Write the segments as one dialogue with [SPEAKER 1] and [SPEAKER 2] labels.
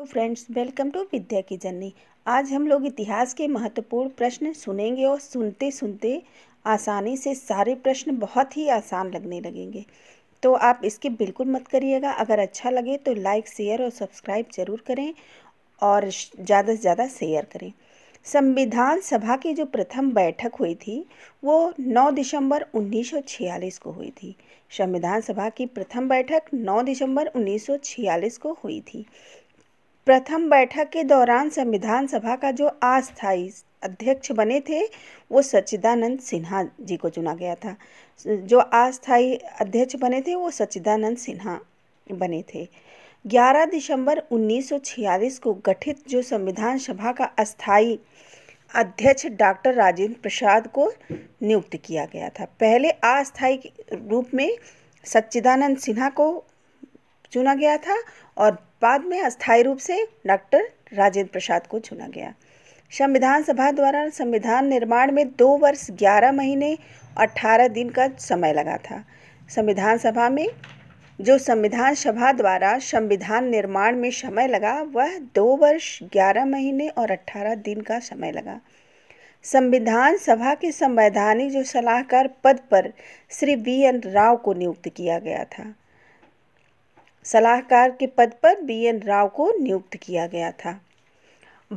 [SPEAKER 1] hello friends welcome to Vidya की journey आज हम लोग इतिहास के महत्वपूर्ण प्रश्न सुनेंगे और सुनते सुनते आसानी से सारे प्रश्न बहुत ही आसान लगने लगेंगे तो आप इसके बिल्कुल मत करिएगा अगर अच्छा लगे तो लाइक शेयर और सब्सक्राइब जरूर करें और ज़्यादा से ज़्यादा शेयर करें संविधान सभा की जो प्रथम बैठक हुई थी वो 9 दिसंबर 1946 को हुई थी संविधान सभा की प्रथम बैठक 9 दिसंबर 1946 को हुई थी प्रथम बैठक के दौरान संविधान सभा का जो अस्थायी अध्यक्ष बने थे वो सच्चिदानंद सिन्हा जी को चुना गया था जो अस्थायी अध्यक्ष बने थे वो सच्चिदानंद सिन्हा बने थे 11 दिसंबर 1946 को गठित जो संविधान सभा का अस्थायी अध्यक्ष डॉक्टर राजेंद्र प्रसाद को नियुक्त किया गया था पहले अस्थायी रूप में सच्चिदानंद सिन्हा को चुना गया था और बाद में अस्थायी रूप से डॉक्टर राजेंद्र प्रसाद को चुना गया संविधान सभा द्वारा संविधान निर्माण में दो वर्ष ग्यारह महीने अट्ठारह दिन का समय लगा था संविधान सभा में जो संविधान सभा द्वारा संविधान निर्माण में समय लगा वह दो वर्ष ग्यारह महीने और अट्ठारह दिन का समय लगा संविधान सभा के संवैधानिक जो सलाहकार पद पर श्री वी एन राव को नियुक्त किया गया था सलाहकार के पद पर बी एन राव को नियुक्त किया गया था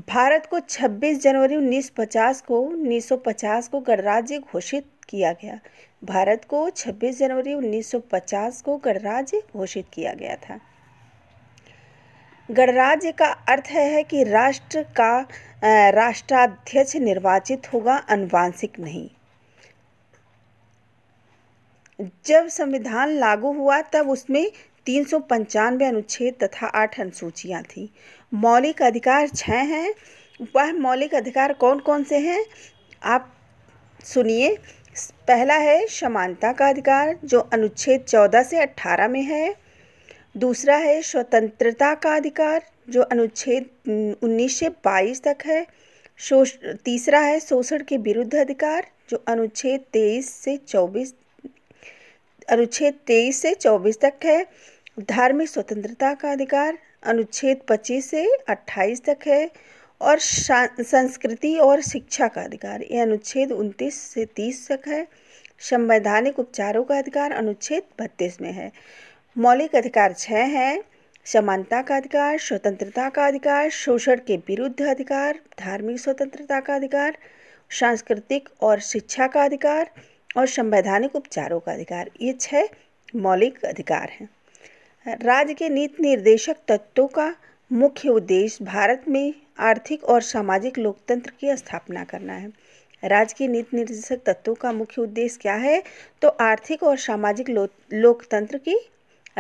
[SPEAKER 1] भारत को 26 जनवरी 1950 को 1950 को गणराज्य घोषित किया गया भारत को 26 जनवरी 1950 को गणराज्य घोषित किया गया था गणराज्य का अर्थ है कि राष्ट्र का राष्ट्राध्यक्ष निर्वाचित होगा अनुवांशिक नहीं जब संविधान लागू हुआ तब उसमें तीन सौ पंचानवे अनुच्छेद तथा आठ अनुसूचियाँ थीं मौलिक अधिकार छः हैं वह मौलिक अधिकार कौन कौन से हैं आप सुनिए पहला है समानता का अधिकार जो अनुच्छेद चौदह से अट्ठारह में है दूसरा है स्वतंत्रता का अधिकार जो अनुच्छेद उन्नीस से बाईस तक है शोष तीसरा है शोषण के विरुद्ध अधिकार जो अनुच्छेद तेईस से चौबीस अनुच्छेद 23 से 24 तक है धार्मिक स्वतंत्रता का अधिकार अनुच्छेद 25 से 28 तक है और संस्कृति और शिक्षा का अधिकार यह अनुच्छेद 29 से 30 तक है संवैधानिक उपचारों का अधिकार अनुच्छेद 32 में है मौलिक अधिकार छः हैं समानता का अधिकार स्वतंत्रता का अधिकार शोषण के विरुद्ध अधिकार धार्मिक स्वतंत्रता का अधिकार सांस्कृतिक और शिक्षा का अधिकार और संवैधानिक उपचारों का अधिकार ये छह मौलिक अधिकार हैं राज्य के नीति निर्देशक तत्वों का मुख्य उद्देश्य भारत में आर्थिक और सामाजिक लोकतंत्र की स्थापना करना है राज्य के नीति निर्देशक तत्वों का मुख्य उद्देश्य क्या है तो आर्थिक और सामाजिक लो, लोकतंत्र की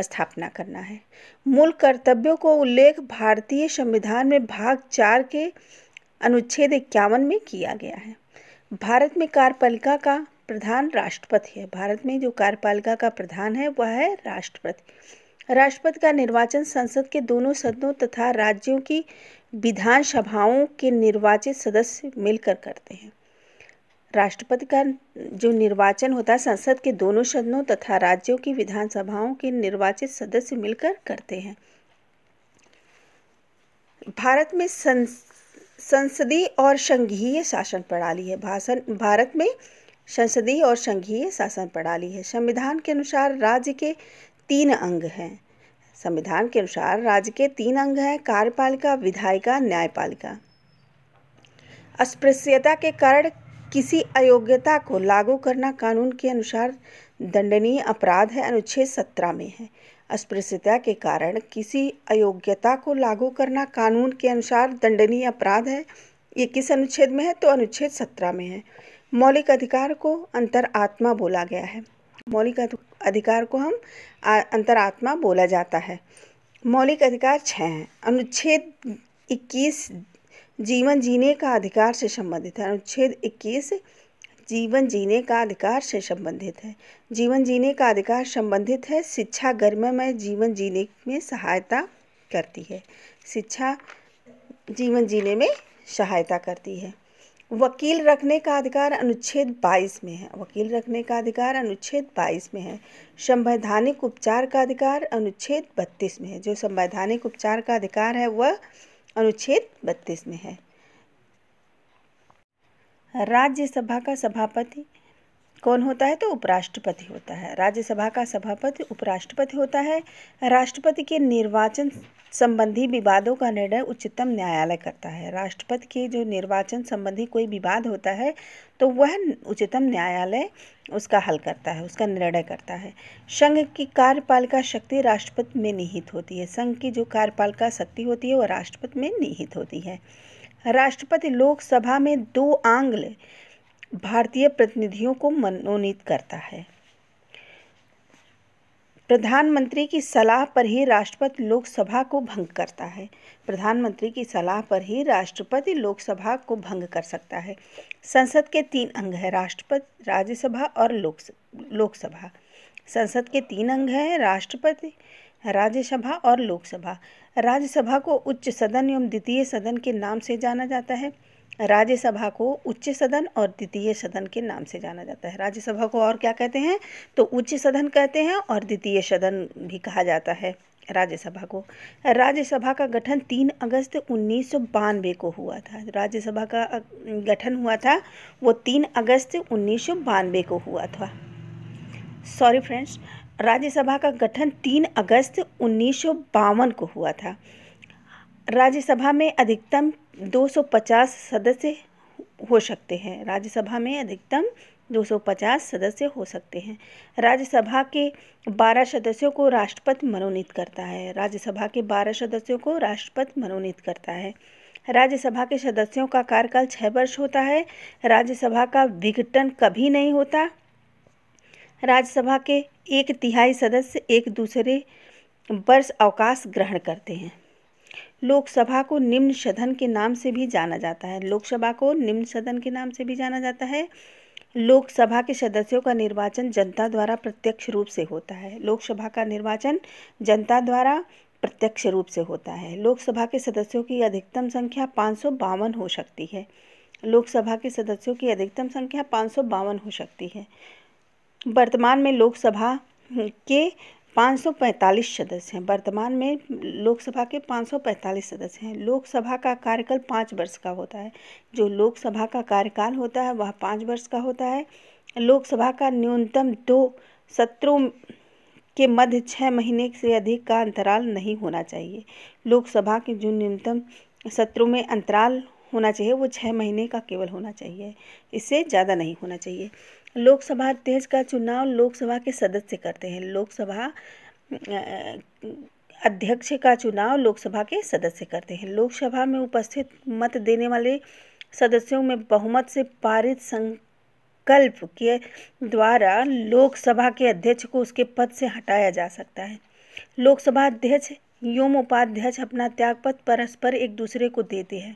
[SPEAKER 1] स्थापना करना है मूल कर्तव्यों को उल्लेख भारतीय संविधान में भाग चार के अनुच्छेद इक्यावन में किया गया है भारत में कार्यपालिका का प्रधान राष्ट्रपति है भारत में जो कार्यपालिका का प्रधान है वह है राष्ट्रपति राष्ट्रपति का निर्वाचन संसद के दोनों सदनों तथा राज्यों की विधानसभाओं के निर्वाचित सदस्य मिलकर करते हैं राष्ट्रपति का जो निर्वाचन होता है संसद के दोनों सदनों तथा राज्यों की विधानसभाओं के निर्वाचित सदस्य मिलकर करते हैं भारत में संस, संसदीय और संघीय शासन प्रणाली है भाषण भारत में संसदीय और संघीय शासन प्रणाली है संविधान के अनुसार राज्य के तीन अंग हैं संविधान के अनुसार राज्य के तीन अंग हैं कार्यपालिका विधायिका न्यायपालिका अस्पृश्यता के कारण किसी अयोग्यता को लागू करना कानून के अनुसार दंडनीय अपराध है अनुच्छेद सत्रह में है अस्पृश्यता के कारण किसी अयोग्यता को लागू करना कानून के अनुसार दंडनीय अपराध है ये किस अनुच्छेद में है तो अनुच्छेद सत्रह में है मौलिक अधिकार को अंतरात्मा बोला गया है मौलिक अधिकार को हम अंतरात्मा बोला जाता है मौलिक अधिकार छः हैं अनुच्छेद 21 जीवन जीने का अधिकार से संबंधित है अनुच्छेद 21 जीवन जीने का अधिकार से संबंधित है जीवन जीने का अधिकार संबंधित है शिक्षा में जीवन जीने में सहायता करती है शिक्षा जीवन जीने में सहायता करती है वकील रखने का अधिकार अनुच्छेद 22 में है वकील रखने का अधिकार अनुच्छेद 22 में है संवैधानिक उपचार का अधिकार अनुच्छेद 32 में है जो संवैधानिक उपचार का अधिकार है वह अनुच्छेद 32 में है राज्यसभा का सभापति कौन होता है तो उपराष्ट्रपति होता है राज्यसभा का सभापति उपराष्ट्रपति होता है राष्ट्रपति के निर्वाचन संबंधी विवादों का निर्णय उच्चतम न्यायालय करता है राष्ट्रपति के जो निर्वाचन संबंधी कोई विवाद होता है तो वह उच्चतम न्यायालय उसका हल करता है उसका निर्णय करता है संघ की कार्यपालिका शक्ति राष्ट्रपति में निहित होती है संघ की जो कार्यपालिका शक्ति होती है वह राष्ट्रपति में निहित होती है राष्ट्रपति लोकसभा में दो आंग्ल भारतीय प्रतिनिधियों को मनोनीत करता है प्रधानमंत्री की सलाह पर ही राष्ट्रपति लोकसभा को भंग करता है प्रधानमंत्री की सलाह पर ही राष्ट्रपति लोकसभा को भंग कर सकता है संसद के तीन अंग हैं राष्ट्रपति राज्यसभा और लोक लोकसभा संसद के तीन अंग हैं राष्ट्रपति राज्यसभा और लोकसभा राज्यसभा को उच्च सदन एवं द्वितीय सदन के नाम से जाना जाता है राज्यसभा को उच्च सदन और द्वितीय सदन के नाम से जाना जाता है राज्यसभा को और क्या कहते हैं तो उच्च सदन कहते हैं और द्वितीय सदन भी कहा जाता है राज्यसभा को राज्यसभा का गठन 3 अगस्त उन्नीस को हुआ था राज्यसभा का गठन हुआ था वो 3 अगस्त उन्नीस को हुआ था सॉरी फ्रेंड्स राज्यसभा का गठन 3 अगस्त उन्नीस को हुआ था राज्यसभा में अधिकतम 250 सदस्य हो सकते हैं राज्यसभा में अधिकतम 250 सदस्य हो सकते हैं राज्यसभा के 12 सदस्यों को राष्ट्रपति मनोनीत करता है राज्यसभा के 12 सदस्यों को राष्ट्रपति मनोनीत करता है राज्यसभा के सदस्यों का कार्यकाल छः वर्ष होता है राज्यसभा का विघटन कभी नहीं होता राज्यसभा के एक तिहाई सदस्य एक दूसरे वर्ष अवकाश ग्रहण करते हैं लोकसभा को निम्न सदन के नाम से भी जाना जाता है लोकसभा को निम्न सदन के नाम से भी जाना जाता है लोकसभा के सदस्यों का निर्वाचन जनता द्वारा प्रत्यक्ष रूप से होता है लोकसभा का निर्वाचन जनता द्वारा प्रत्यक्ष रूप से होता है लोकसभा के सदस्यों की अधिकतम संख्या पाँच हो सकती है लोकसभा के सदस्यों की अधिकतम संख्या पाँच हो सकती है वर्तमान में लोकसभा के 545 सदस्य हैं वर्तमान में लोकसभा के 545 सदस्य हैं लोकसभा का कार्यकाल पाँच वर्ष का होता है जो लोकसभा का कार्यकाल होता है वह पाँच वर्ष का होता है लोकसभा का न्यूनतम दो सत्रों के मध्य छः महीने से अधिक का अंतराल नहीं होना चाहिए लोकसभा के जो न्यूनतम सत्रों में अंतराल होना चाहिए वो छः महीने का केवल होना चाहिए इससे ज़्यादा नहीं होना चाहिए लोकसभा अध्यक्ष का चुनाव लोकसभा के सदस्य करते हैं लोकसभा अध्यक्ष का चुनाव लोकसभा के सदस्य करते हैं लोकसभा में उपस्थित मत देने वाले सदस्यों में बहुमत से पारित संकल्प के द्वारा लोकसभा के अध्यक्ष को उसके पद से हटाया जा सकता है लोकसभा अध्यक्ष एवं उपाध्यक्ष अपना त्यागपत्र परस्पर एक दूसरे को देते हैं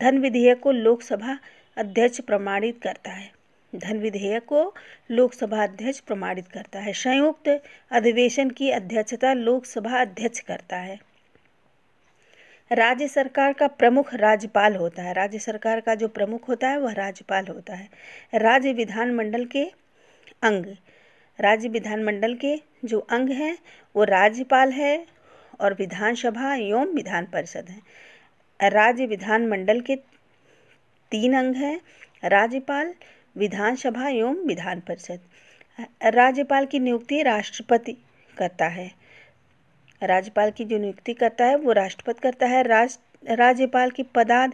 [SPEAKER 1] धन विधेयक को लोकसभा अध्यक्ष प्रमाणित करता है धन विधेयक को लोकसभा अध्यक्ष प्रमाणित करता है संयुक्त अधिवेशन की अध्यक्षता लोकसभा अध्यक्ष करता है राज्य सरकार का प्रमुख राज्यपाल होता है राज्य सरकार का जो प्रमुख होता है वह राज्यपाल होता है राज्य विधानमंडल के अंग राज्य विधानमंडल के जो अंग हैं वो राज्यपाल है और विधानसभा एवं विधान परिषद है राज्य विधानमंडल के तीन अंग हैं राज्यपाल विधानसभा एवं विधान परिषद राज्यपाल की नियुक्ति राष्ट्रपति करता है राज्यपाल की जो नियुक्ति करता है वो राष्ट्रपति करता है राज्यपाल की पदा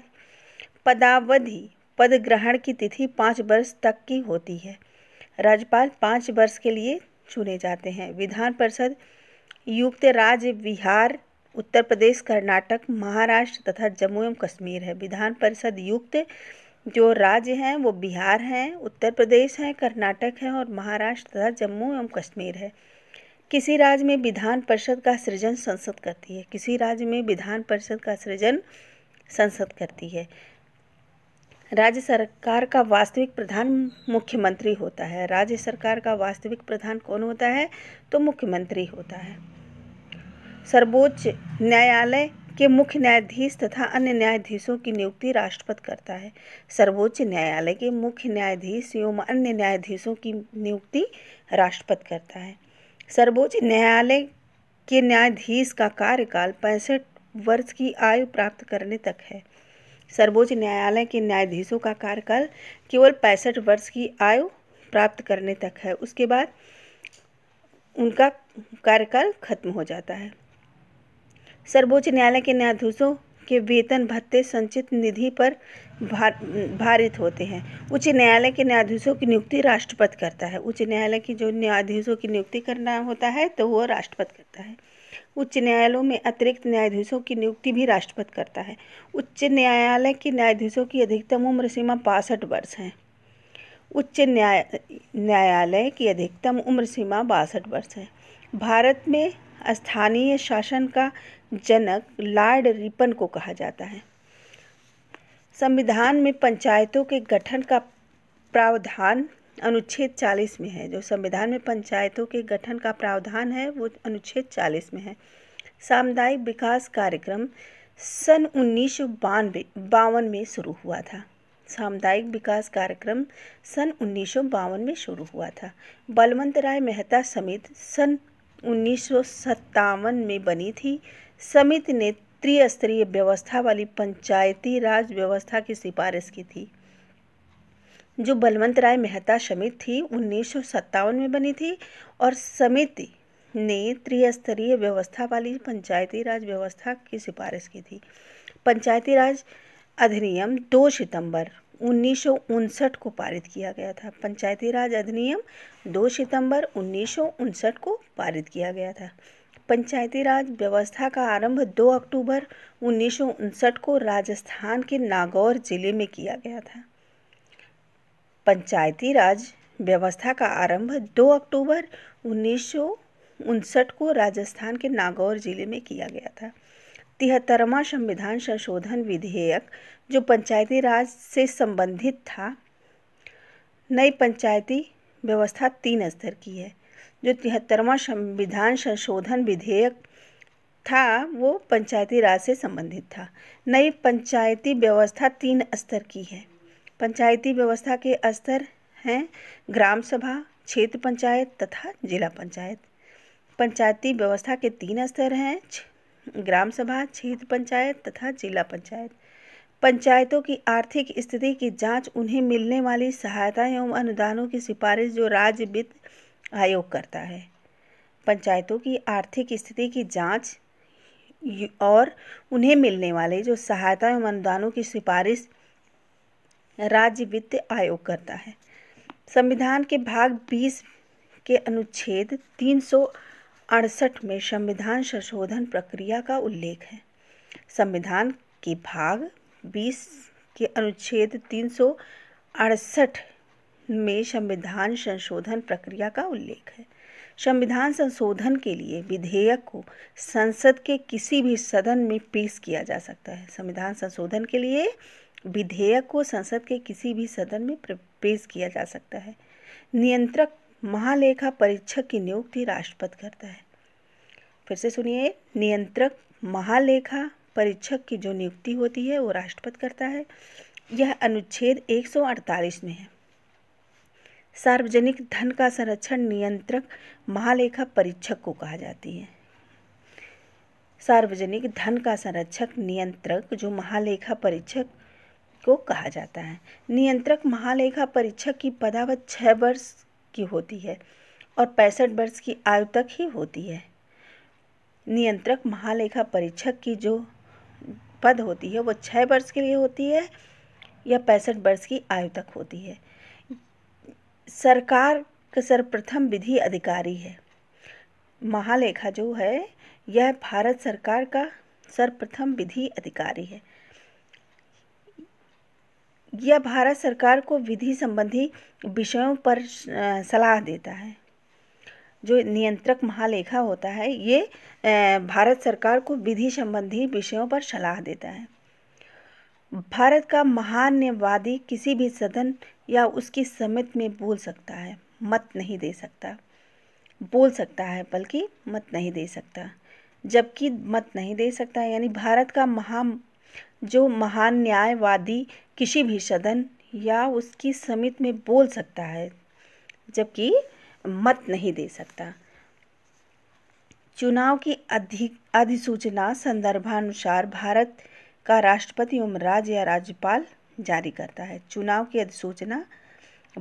[SPEAKER 1] पदावधि पद ग्रहण की तिथि पाँच वर्ष तक की होती है राज्यपाल पाँच वर्ष के लिए चुने जाते हैं विधान परिषद युक्त राज्य बिहार उत्तर प्रदेश कर्नाटक महाराष्ट्र तथा जम्मू एवं कश्मीर है विधान परिषद युक्त जो राज्य हैं वो बिहार हैं उत्तर प्रदेश हैं कर्नाटक हैं और महाराष्ट्र तथा जम्मू एवं कश्मीर है किसी राज्य में विधान परिषद का सृजन संसद करती है किसी राज्य में विधान परिषद का सृजन संसद करती है राज्य सरकार का वास्तविक प्रधान मुख्यमंत्री होता है राज्य सरकार का वास्तविक प्रधान कौन होता है तो मुख्यमंत्री होता है सर्वोच्च न्यायालय के मुख्य न्यायाधीश तथा अन्य न्यायाधीशों की नियुक्ति राष्ट्रपति करता है सर्वोच्च न्यायालय के मुख्य न्यायाधीश एवं अन्य न्यायाधीशों की नियुक्ति राष्ट्रपति करता है सर्वोच्च न्यायालय के न्यायाधीश का कार्यकाल पैंसठ वर्ष की आयु प्राप्त करने तक है सर्वोच्च न्यायालय के न्यायाधीशों का कार्यकाल केवल पैंसठ वर्ष की आयु प्राप्त करने तक है उसके बाद उनका कार्यकाल खत्म हो जाता है सर्वोच्च न्यायालय के न्यायाधीशों के वेतन भत्ते संचित निधि पर भार, भारित होते हैं उच्च न्यायालय के न्यायाधीशों की नियुक्ति राष्ट्रपति करता है उच्च न्यायालय की जो न्यायाधीशों की नियुक्ति करना होता है तो वो राष्ट्रपति करता है उच्च न्यायालयों में अतिरिक्त न्यायाधीशों की नियुक्ति भी राष्ट्रपति करता है उच्च न्यायालय के न्यायाधीशों की अधिकतम उम्र सीमा बासठ वर्ष है उच्च न्याय न्यायालय की अधिकतम उम्र सीमा बासठ वर्ष है भारत में स्थानीय शासन का जनक लॉर्ड रिपन को कहा जाता है संविधान में पंचायतों के गठन का प्रावधान अनुच्छेद 40 में है जो संविधान में पंचायतों के गठन का प्रावधान है वो अनुच्छेद 40 में है सामुदायिक विकास कार्यक्रम सन उन्नीस सौ बावन में शुरू हुआ था सामुदायिक विकास कार्यक्रम सन उन्नीस में शुरू हुआ था बलवंत राय मेहता समेत सन उन्नीस में बनी थी समिति ने त्रिस्तरीय व्यवस्था वाली पंचायती राज व्यवस्था की सिफारिश की थी जो बलवंत राय मेहता समिति थी उन्नीस में बनी थी और समिति ने त्रिस्तरीय व्यवस्था वाली पंचायती राज व्यवस्था की सिफारिश की थी पंचायती राज अधिनियम 2 सितंबर उन्नीस को पारित किया गया था पंचायती राज अधिनियम 2 सितंबर उन्नीस को पारित किया गया था पंचायती राज व्यवस्था का आरंभ 2 अक्टूबर उन्नीस को राजस्थान के नागौर जिले में किया गया था पंचायती राज व्यवस्था का आरंभ 2 अक्टूबर उन्नीस को राजस्थान के नागौर जिले में किया गया था तिहत्तरवा संविधान संशोधन विधेयक जो पंचायती राज से संबंधित था नई पंचायती व्यवस्था तीन स्तर की है जो तिहत्तरवा संविधान संशोधन विधेयक था वो पंचायती राज से संबंधित था नई पंचायती व्यवस्था तीन स्तर की है पंचायती व्यवस्था के स्तर हैं ग्राम सभा क्षेत्र पंचायत तथा जिला पंचायत पंचायती व्यवस्था के तीन स्तर हैं ग्राम सभा क्षेत्र पंचायत तथा जिला पंचायत पंचायतों की आर्थिक स्थिति की जांच उन्हें मिलने वाली सहायता एवं अनुदानों की सिफारिश जो राज्य वित्त आयोग करता है पंचायतों की आर्थिक स्थिति की जांच और उन्हें मिलने वाले जो सहायता एवं अनुदानों की सिफारिश राज्य वित्त आयोग करता है संविधान के भाग 20 के अनुच्छेद तीन सौ अड़सठ में संविधान संशोधन प्रक्रिया का उल्लेख है संविधान के भाग बीस के अनुच्छेद तीन सौ अड़सठ में संविधान संशोधन प्रक्रिया का उल्लेख है संविधान संशोधन के लिए विधेयक को संसद के किसी भी सदन में पेश किया जा सकता है संविधान संशोधन के लिए विधेयक को संसद के किसी भी सदन में पेश किया जा सकता है नियंत्रक महालेखा परीक्षक की नियुक्ति राष्ट्रपति करता है फिर से सुनिए नियंत्रक महालेखा परीक्षक की जो नियुक्ति होती है वो राष्ट्रपति करता है यह अनुच्छेद 148 में है सार्वजनिक धन का संरक्षण नियंत्रक महालेखा परीक्षक को कहा जाती है सार्वजनिक धन का संरक्षक नियंत्रक जो महालेखा परीक्षक को कहा जाता है नियंत्रक महालेखा परीक्षक की पदावत छः वर्ष की होती है और पैंसठ वर्ष की आयु तक ही होती है नियंत्रक महालेखा परीक्षक की जो पद होती है वो छः वर्ष के लिए होती है या पैंसठ वर्ष की आयु तक होती है सरकार का सर्वप्रथम विधि अधिकारी है महालेखा जो है यह भारत सरकार का सर्वप्रथम विधि अधिकारी है या भारत सरकार को विधि संबंधी विषयों पर सलाह देता है जो नियंत्रक महालेखा होता है ये भारत सरकार को विधि संबंधी विषयों पर सलाह देता है भारत का महान्यवादी किसी भी सदन या उसकी समिति में बोल सकता है मत नहीं दे सकता बोल सकता है बल्कि मत नहीं दे सकता जबकि मत नहीं दे सकता यानी भारत का महा जो महान न्यायवादी किसी भी सदन या उसकी समिति में बोल सकता है जबकि मत नहीं दे सकता चुनाव की अधिक अधिसूचना संदर्भानुसार भारत का राष्ट्रपति एवं राज्य या राज्यपाल जारी करता है चुनाव की अधिसूचना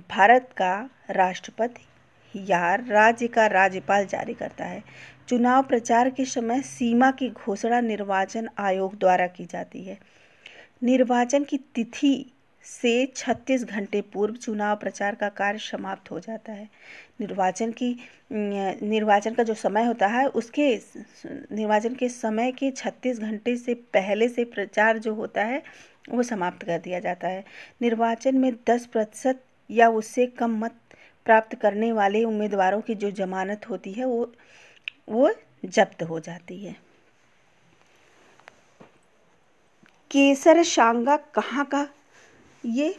[SPEAKER 1] भारत का राष्ट्रपति या राज्य का राज्यपाल जारी करता है चुनाव प्रचार के समय सीमा की घोषणा निर्वाचन आयोग द्वारा की जाती है निर्वाचन की तिथि से 36 घंटे पूर्व चुनाव प्रचार का कार्य समाप्त हो जाता है निर्वाचन की अं, निर्वाचन का जो समय होता है उसके निर्वाचन के समय के 36 घंटे से पहले से प्रचार जो होता है वो समाप्त कर दिया जाता है निर्वाचन में 10 प्रतिशत या उससे कम मत प्राप्त करने वाले उम्मीदवारों की जो जमानत होती है वो वो जब्त हो जाती है केसर सांगा कहाँ का ये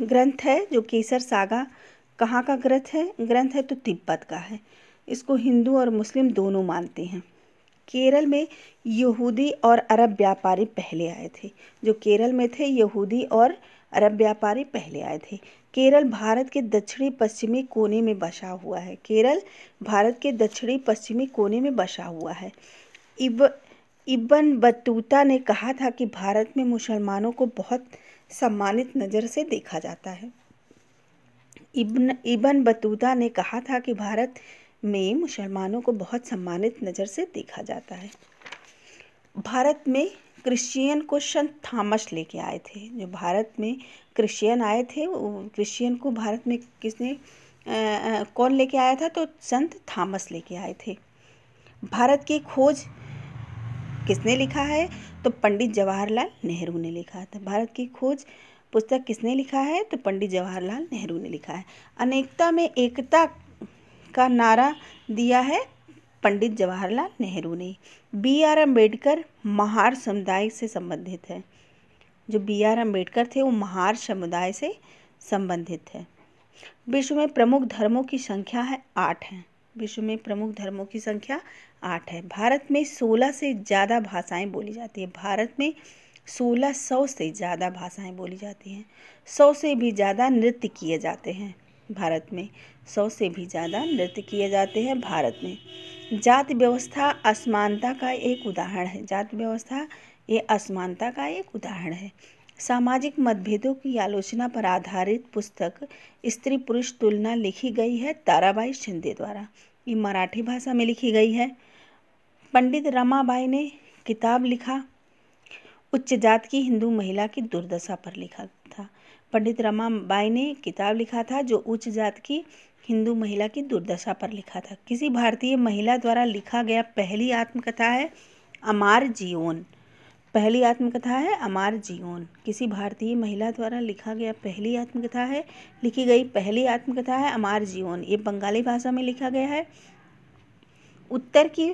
[SPEAKER 1] ग्रंथ है जो केसर सागा कहाँ का ग्रंथ है ग्रंथ है तो तिब्बत का है इसको हिंदू और मुस्लिम दोनों मानते हैं केरल में यहूदी और अरब व्यापारी पहले आए थे जो केरल में थे यहूदी और अरब व्यापारी पहले आए थे केरल भारत के दक्षिणी पश्चिमी कोने में बसा हुआ है केरल भारत के दक्षिणी पश्चिमी कोने में बसा हुआ है इव इबन बतूता ने कहा था कि भारत में मुसलमानों को बहुत सम्मानित नज़र से देखा जाता है इब्न इबन बतूता ने कहा था कि भारत में मुसलमानों को बहुत सम्मानित नज़र से देखा जाता है भारत में क्रिश्चियन को संत थामस लेके आए थे जो भारत में क्रिश्चियन आए थे वो क्रिश्चियन को भारत में किसने आ, कौन लेके आया था तो संत थामस लेके आए थे भारत की खोज किसने लिखा है तो पंडित जवाहरलाल नेहरू ने लिखा था भारत की खोज पुस्तक किसने लिखा है तो पंडित जवाहरलाल नेहरू ने लिखा है अनेकता में एकता का नारा दिया है पंडित जवाहरलाल नेहरू ने बी आर अम्बेडकर महार समुदाय से संबंधित है जो बी आर अम्बेडकर थे वो महार समुदाय से संबंधित है विश्व में प्रमुख धर्मों की संख्या है आठ है विश्व में प्रमुख धर्मों की संख्या आठ है भारत में सोलह से ज़्यादा भाषाएं बोली जाती है भारत में सोलह सौ से ज़्यादा भाषाएं बोली जाती हैं सौ से भी ज़्यादा नृत्य किए जाते हैं भारत में सौ से भी ज़्यादा नृत्य किए जाते हैं भारत में जाति व्यवस्था असमानता का एक उदाहरण है जाति व्यवस्था ये असमानता का एक उदाहरण है सामाजिक मतभेदों की आलोचना पर आधारित पुस्तक स्त्री पुरुष तुलना लिखी गई है ताराबाई शिंदे द्वारा ये मराठी भाषा में लिखी गई है पंडित रमाबाई ने किताब लिखा उच्च जात की हिंदू महिला की दुर्दशा पर लिखा था पंडित रमाबाई ने किताब लिखा था जो उच्च जात की हिंदू महिला की दुर्दशा पर लिखा था किसी भारतीय महिला द्वारा लिखा गया पहली आत्मकथा है अमार जीवन पहली आत्मकथा है अमार जीवन किसी भारतीय महिला द्वारा लिखा गया पहली आत्मकथा है लिखी गई पहली आत्मकथा है अमार जीवन ये बंगाली भाषा में लिखा गया है उत्तर की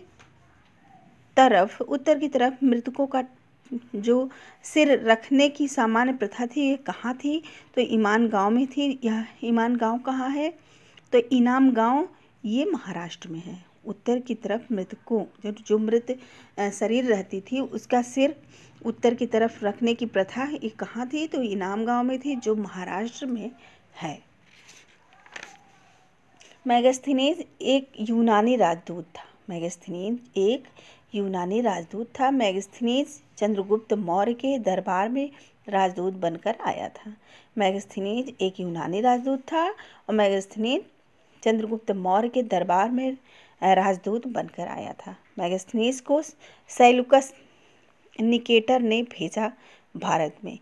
[SPEAKER 1] तरफ उत्तर की तरफ मृतकों का जो सिर रखने की सामान्य प्रथा थी ये कहाँ थी तो ईमान गांव में थी यह ईमान गांव कहाँ है तो इनाम गांव ये महाराष्ट्र में है उत्तर की तरफ मृतकों जो जो मृत शरीर रहती थी उसका सिर उत्तर की तरफ रखने की प्रथा ये कहाँ थी तो इनाम गांव में थी जो महाराष्ट्र में है मैगस्थनीज एक यूनानी राजदूत था मैगस्थनीज एक यूनानी राजदूत था मैगस्थनीज चंद्रगुप्त मौर्य के दरबार में राजदूत बनकर आया था मैगस्थनीज एक यूनानी राजदूत था और मैगस्थनीज चंद्रगुप्त मौर्य के दरबार में राजदूत बनकर आया था मैगस्थनीज को सैलुकस निकेटर ने भेजा भारत में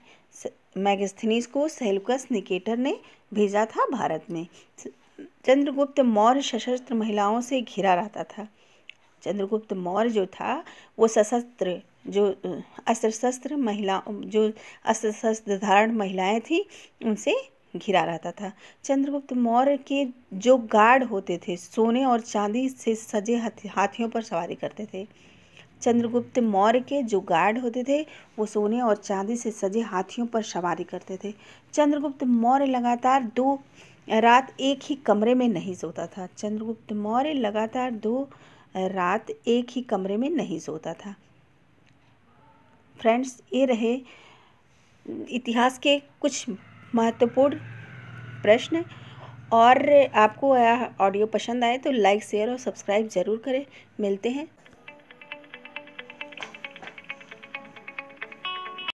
[SPEAKER 1] मैगस्थनीज को सैलुकस निकेटर ने भेजा था भारत में चंद्रगुप्त मौर्य सशस्त्र महिलाओं से घिरा रहता था चंद्रगुप्त मौर्य जो था वो सशस्त्र जो अस्त्र शस्त्र महिला जो अस्त्र शस्त्र धारण महिलाएं थी उनसे घिरा रहता था चंद्रगुप्त मौर्य के जो गार्ड होते थे सोने और चांदी से सजे हाथियों पर सवारी करते थे चंद्रगुप्त मौर्य के जो गार्ड होते थे वो सोने और चांदी से सजे हाथियों पर सवारी करते थे चंद्रगुप्त मौर्य लगातार दो रात एक ही कमरे में नहीं सोता था चंद्रगुप्त मौर्य लगातार दो रात एक ही कमरे में नहीं सोता था फ्रेंड्स ये रहे इतिहास के कुछ महत्वपूर्ण प्रश्न और आपको यह ऑडियो पसंद आए तो लाइक शेयर और सब्सक्राइब ज़रूर करें मिलते हैं